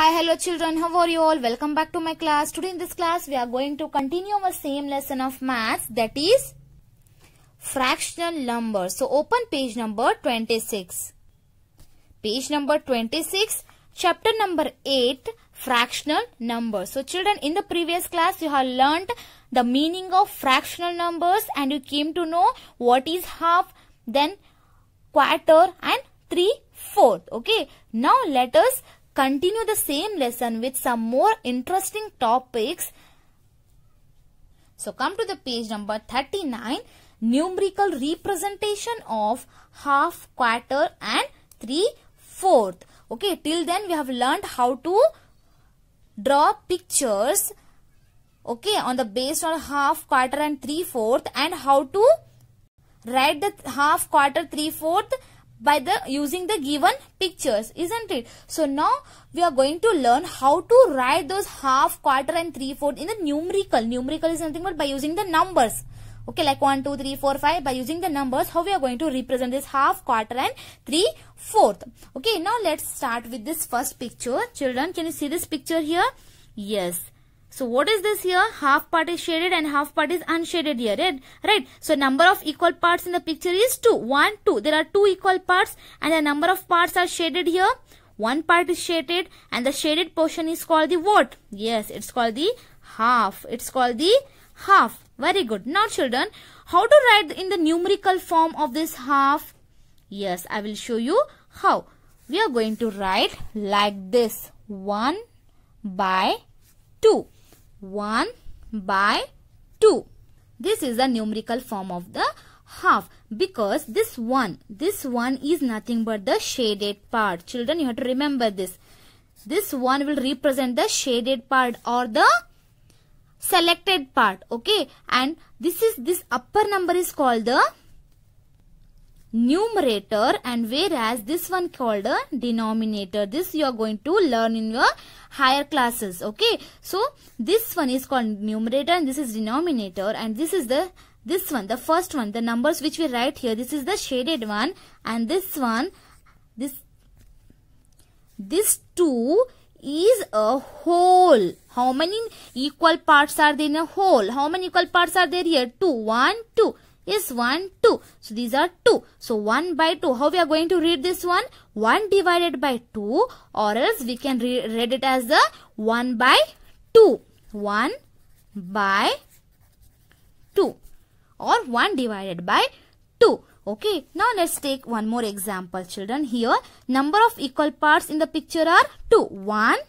Hi, hello children, how are you all? Welcome back to my class. Today in this class, we are going to continue our same lesson of maths that is fractional numbers. So, open page number 26. Page number 26, chapter number 8, fractional numbers. So, children, in the previous class, you have learnt the meaning of fractional numbers and you came to know what is half, then quarter and 3, Okay, now let us continue the same lesson with some more interesting topics. So come to the page number 39 numerical representation of half, quarter and three fourth. Okay, till then we have learned how to draw pictures okay on the based on half quarter and three fourth and how to write the half quarter three fourth by the using the given pictures isn't it so now we are going to learn how to write those half quarter and three fourth in the numerical numerical is nothing but by using the numbers okay like one, two, three, four, five. by using the numbers how we are going to represent this half quarter and three fourth okay now let's start with this first picture children can you see this picture here yes so what is this here? Half part is shaded and half part is unshaded here, right? Right. So number of equal parts in the picture is 2. 1, 2. There are 2 equal parts and the number of parts are shaded here. One part is shaded and the shaded portion is called the what? Yes, it's called the half. It's called the half. Very good. Now children, how to write in the numerical form of this half? Yes, I will show you how. We are going to write like this. 1 by 2. 1 by 2. This is the numerical form of the half because this one, this one is nothing but the shaded part. Children, you have to remember this. This one will represent the shaded part or the selected part. Okay. And this is, this upper number is called the numerator and whereas this one called a denominator. This you are going to learn in your higher classes. Okay. So this one is called numerator and this is denominator and this is the this one the first one the numbers which we write here this is the shaded one and this one this this 2 is a whole. How many equal parts are there in a whole? How many equal parts are there here? Two, one, two is 1, 2. So these are 2. So 1 by 2. How we are going to read this one? 1 divided by 2 or else we can re read it as the 1 by 2. 1 by 2 or 1 divided by 2. Okay, now let's take one more example children. Here, number of equal parts in the picture are 2. 1,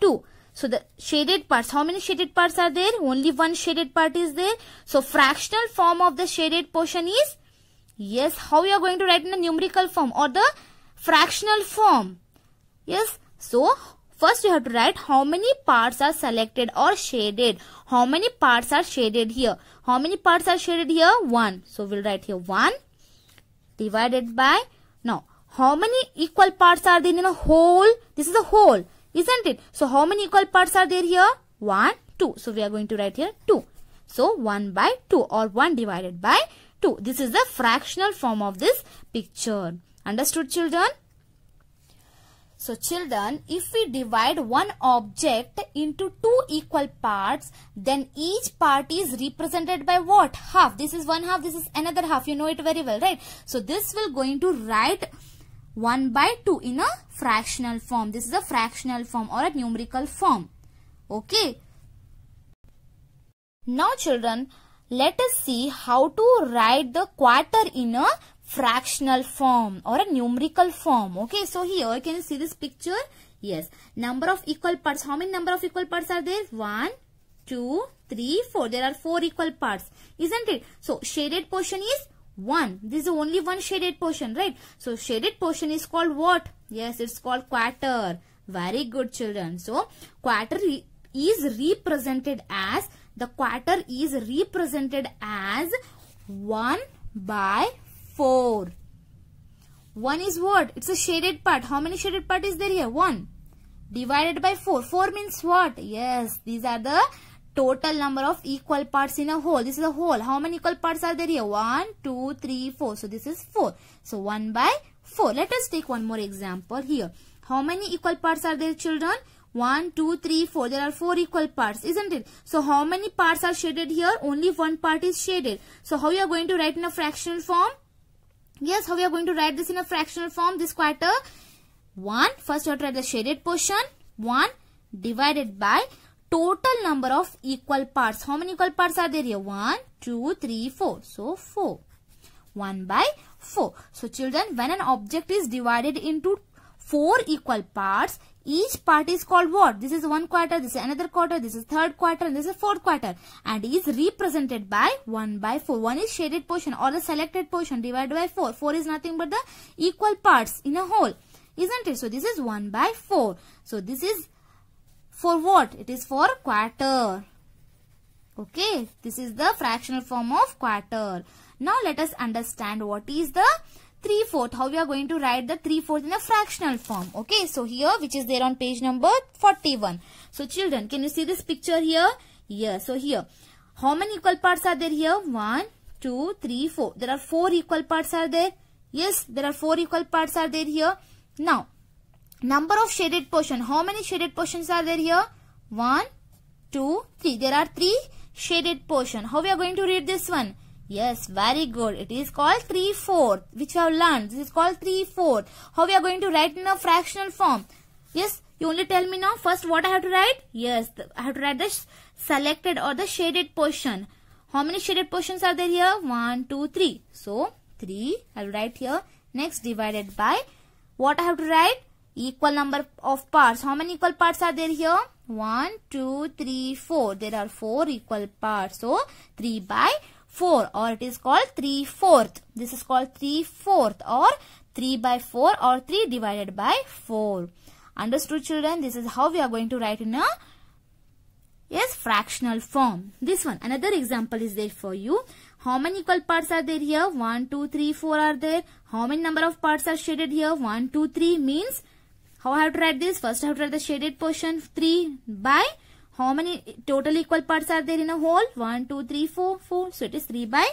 2. So the shaded parts, how many shaded parts are there? Only one shaded part is there. So fractional form of the shaded portion is, yes, how you are going to write in the numerical form or the fractional form. Yes, so First you have to write how many parts are selected or shaded. How many parts are shaded here? How many parts are shaded here? 1. So we'll write here 1 divided by. Now how many equal parts are there in a whole? This is a whole isn't it? So how many equal parts are there here? 1, 2. So we are going to write here 2. So 1 by 2 or 1 divided by 2. This is the fractional form of this picture. Understood children? So children, if we divide one object into two equal parts, then each part is represented by what? Half. This is one half, this is another half. You know it very well, right? So this will going to write 1 by 2 in a fractional form. This is a fractional form or a numerical form. Okay. Now children, let us see how to write the quarter in a fractional form or a numerical form. Okay, so here can you see this picture? Yes. Number of equal parts. How many number of equal parts are there? 1, 2, 3, 4. There are 4 equal parts. Isn't it? So, shaded portion is 1. This is only one shaded portion, right? So, shaded portion is called what? Yes, it's called quarter. Very good children. So, quarter is represented as, the quarter is represented as 1 by 4. 1 is what? It's a shaded part. How many shaded part is there here? 1 divided by 4. 4 means what? Yes, these are the total number of equal parts in a whole. This is a whole. How many equal parts are there here? 1, 2, 3, 4. So this is 4. So 1 by 4. Let us take one more example here. How many equal parts are there children? 1, 2, 3, 4. There are 4 equal parts, isn't it? So how many parts are shaded here? Only one part is shaded. So how you are going to write in a fractional form? Yes, how you are going to write this in a fractional form, this quarter? 1. First you have to write the shaded portion. 1 divided by total number of equal parts. How many equal parts are there here? 1, 2, 3, 4. So 4. 1 by 4. So children, when an object is divided into 4 equal parts, each part is called what? This is one quarter, this is another quarter, this is third quarter and this is fourth quarter. And is represented by 1 by 4. 1 is shaded portion or the selected portion divided by 4. 4 is nothing but the equal parts in a whole. Isn't it? So this is 1 by 4. So this is for what? It is for quarter. Okay, this is the fractional form of quarter. Now let us understand what is the 3 fourth. How we are going to write the 3 fourth in a fractional form. Okay, so here which is there on page number 41. So children, can you see this picture here? Yes, so here. How many equal parts are there here? 1, 2, 3, 4. There are 4 equal parts are there. Yes, there are 4 equal parts are there here. Now, Number of shaded portion. How many shaded portions are there here? 1, 2, 3. There are 3 shaded portion. How we are going to read this one? Yes, very good. It is called 3 fourth, which we have learned. This is called 3 fourth. How we are going to write in a fractional form? Yes, you only tell me now first what I have to write? Yes, I have to write the selected or the shaded portion. How many shaded portions are there here? 1, 2, 3. So, 3 I will write here. Next divided by what I have to write? equal number of parts. How many equal parts are there here? 1, 2, 3, 4. There are 4 equal parts. So, 3 by 4 or it is called 3 fourth. This is called 3 fourth or 3 by 4 or 3 divided by 4. Understood children? This is how we are going to write in a yes, fractional form. This one, another example is there for you. How many equal parts are there here? 1, 2, 3, 4 are there. How many number of parts are shaded here? 1, 2, 3 means how I have to write this? First I have to write the shaded portion 3 by how many total equal parts are there in a whole? 1, 2, 3, 4, 4. So it is 3 by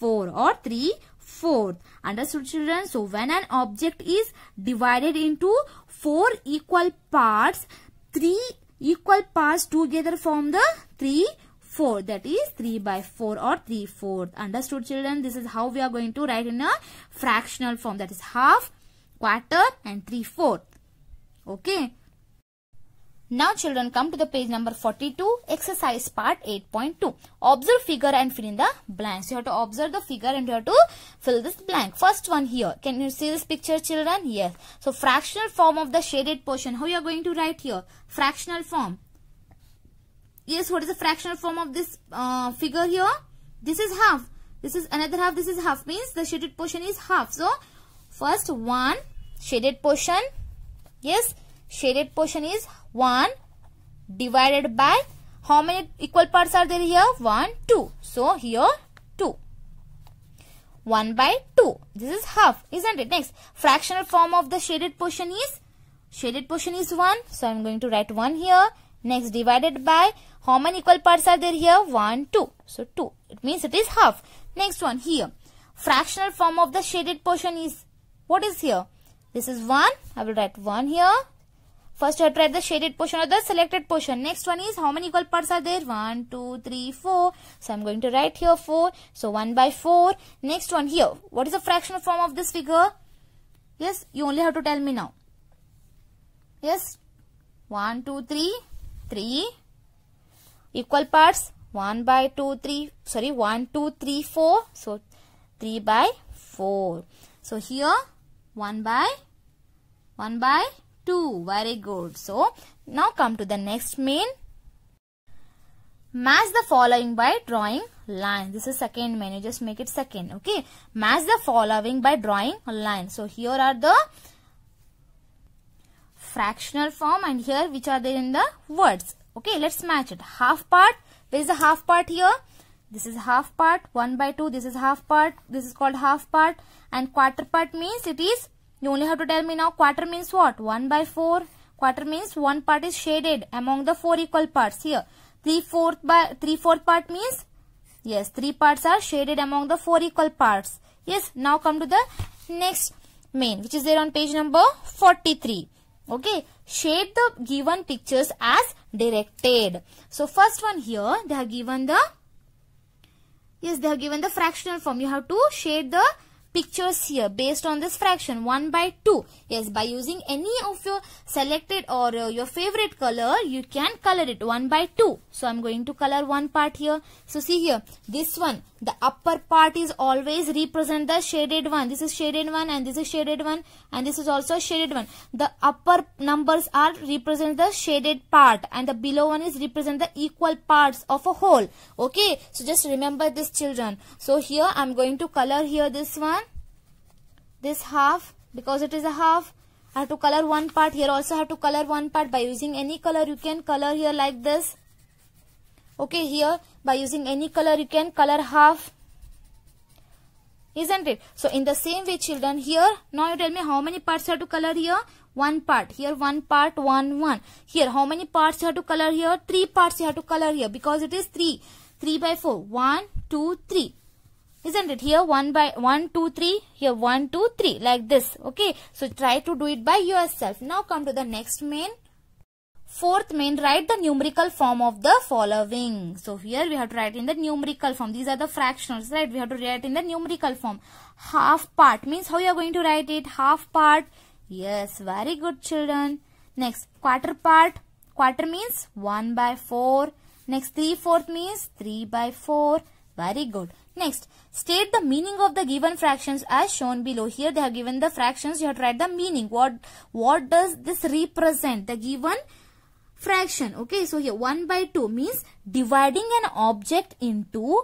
4 or 3 fourth. Understood children? So when an object is divided into 4 equal parts, 3 equal parts together form the 3 4 that is 3 by 4 or 3 fourth. Understood children? This is how we are going to write in a fractional form that is half, quarter and 3 fourth. Okay. Now children come to the page number 42 exercise part 8.2. Observe figure and fill in the blanks. You have to observe the figure and you have to fill this blank. First one here. Can you see this picture children? Yes. So fractional form of the shaded portion. How you are going to write here? Fractional form. Yes, what is the fractional form of this uh, figure here? This is half. This is another half. This is half means the shaded portion is half. So first one shaded portion Yes, shaded portion is 1 divided by how many equal parts are there here? 1, 2. So, here 2. 1 by 2. This is half, isn't it? Next, fractional form of the shaded portion is? Shaded portion is 1. So, I am going to write 1 here. Next, divided by how many equal parts are there here? 1, 2. So, 2. It means it is half. Next one here. Fractional form of the shaded portion is, what is here? This is 1. I will write 1 here. First I have to write the shaded portion or the selected portion. Next one is how many equal parts are there? 1, 2, 3, 4. So I am going to write here 4. So 1 by 4. Next one here. What is the fractional form of this figure? Yes, you only have to tell me now. Yes. 1, 2, 3, 3. Equal parts. 1 by 2, 3. Sorry, 1, 2, 3, 4. So 3 by 4. So here 1 by 1 by 2. Very good. So, now come to the next main. Match the following by drawing line. This is second main. You just make it second. Okay. Match the following by drawing line. So, here are the fractional form and here which are there in the words. Okay. Let's match it. Half part. Where is the half part here? this is half part 1 by 2 this is half part this is called half part and quarter part means it is you only have to tell me now quarter means what 1 by 4 quarter means one part is shaded among the four equal parts here 3 fourth by 3 fourth part means yes three parts are shaded among the four equal parts yes now come to the next main which is there on page number 43 okay shade the given pictures as directed so first one here they have given the Yes, they have given the fractional form. You have to shade the pictures here based on this fraction 1 by 2. Yes, by using any of your selected or uh, your favorite color, you can color it 1 by 2. So, I'm going to color one part here. So, see here, this one, the upper part is always represent the shaded one. This is shaded one and this is shaded one and this is also shaded one. The upper numbers are represent the shaded part and the below one is represent the equal parts of a whole. Okay, so just remember this children. So, here I'm going to color here this one this half because it is a half I have to color one part here also I have to color one part by using any color you can color here like this okay here by using any color you can color half isn't it so in the same way children here now you tell me how many parts you have to color here one part here one part one one here how many parts you have to color here three parts you have to color here because it is three three by four one two three isn't it? Here 1 by 1, 2, 3. Here 1, 2, 3. Like this. Okay. So try to do it by yourself. Now come to the next main. Fourth main, write the numerical form of the following. So here we have to write in the numerical form. These are the fractionals, right? We have to write in the numerical form. Half part means how you are going to write it? Half part. Yes, very good children. Next, quarter part. Quarter means 1 by 4. Next, 3 fourth means 3 by 4. Very good. Next, state the meaning of the given fractions as shown below. Here they have given the fractions. You have to write the meaning. What, what does this represent? The given fraction. Okay, so here 1 by 2 means dividing an object into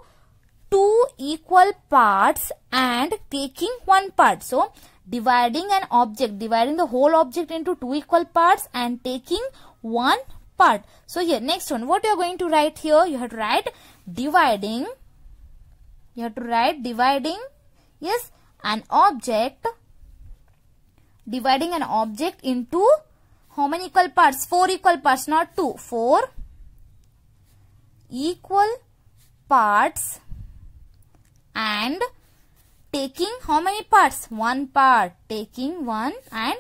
two equal parts and taking one part. So, dividing an object, dividing the whole object into two equal parts and taking one part. So, here next one, what you are going to write here? You have to write dividing you have to write dividing is an object. Dividing an object into how many equal parts? 4 equal parts, not 2. 4 equal parts and taking how many parts? One part. Taking one and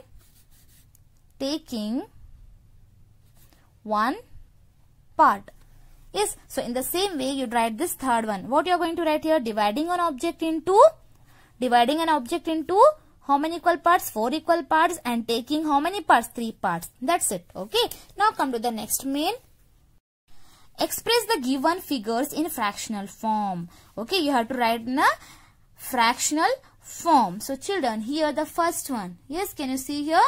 taking one part. Yes. So in the same way you write this third one. What you are going to write here? Dividing an object into dividing an object into how many equal parts? 4 equal parts and taking how many parts? 3 parts. That's it. Okay. Now come to the next main. Express the given figures in fractional form. Okay. You have to write in a fractional form. So children, here the first one. Yes. Can you see here?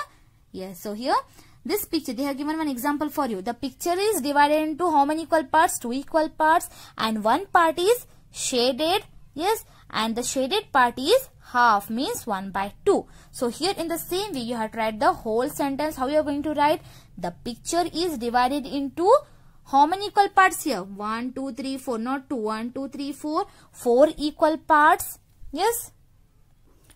Yes. So here this picture, they have given one example for you. The picture is divided into how many equal parts? Two equal parts and one part is shaded. Yes, and the shaded part is half means 1 by 2. So here in the same way you have to write the whole sentence. How you are going to write? The picture is divided into how many equal parts here? 1, 2, 3, 4. Not 2. 1, 2, 3, 4. 4 equal parts. Yes.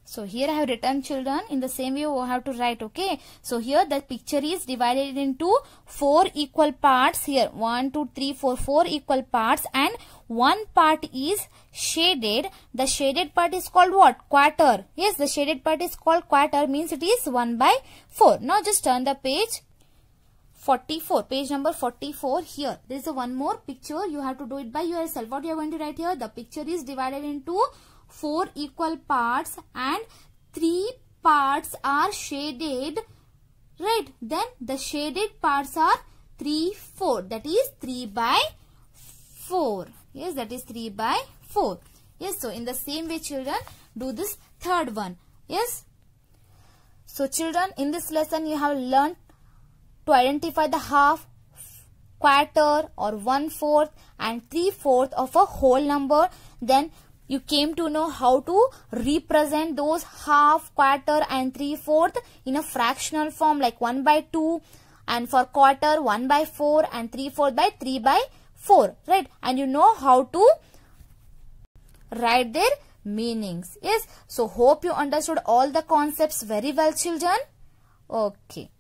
So here I have written children in the same way we have to write okay. So here the picture is divided into 4 equal parts here 1, 2, 3, 4, 4 equal parts and one part is shaded. The shaded part is called what? Quarter. Yes the shaded part is called quarter means it is 1 by 4. Now just turn the page 44 page number 44 here there is a one more picture you have to do it by yourself what you are going to write here the picture is divided into 4 equal parts and 3 parts are shaded red. then the shaded parts are 3 4 that is 3 by 4 yes that is 3 by 4 yes so in the same way children do this third one yes so children in this lesson you have learned to identify the half quarter or one fourth and three fourth of a whole number then you came to know how to represent those half, quarter and three-fourth in a fractional form like 1 by 2 and for quarter 1 by 4 and 3-4 by 3 by 4, right? And you know how to write their meanings, yes? So, hope you understood all the concepts very well, children. Okay.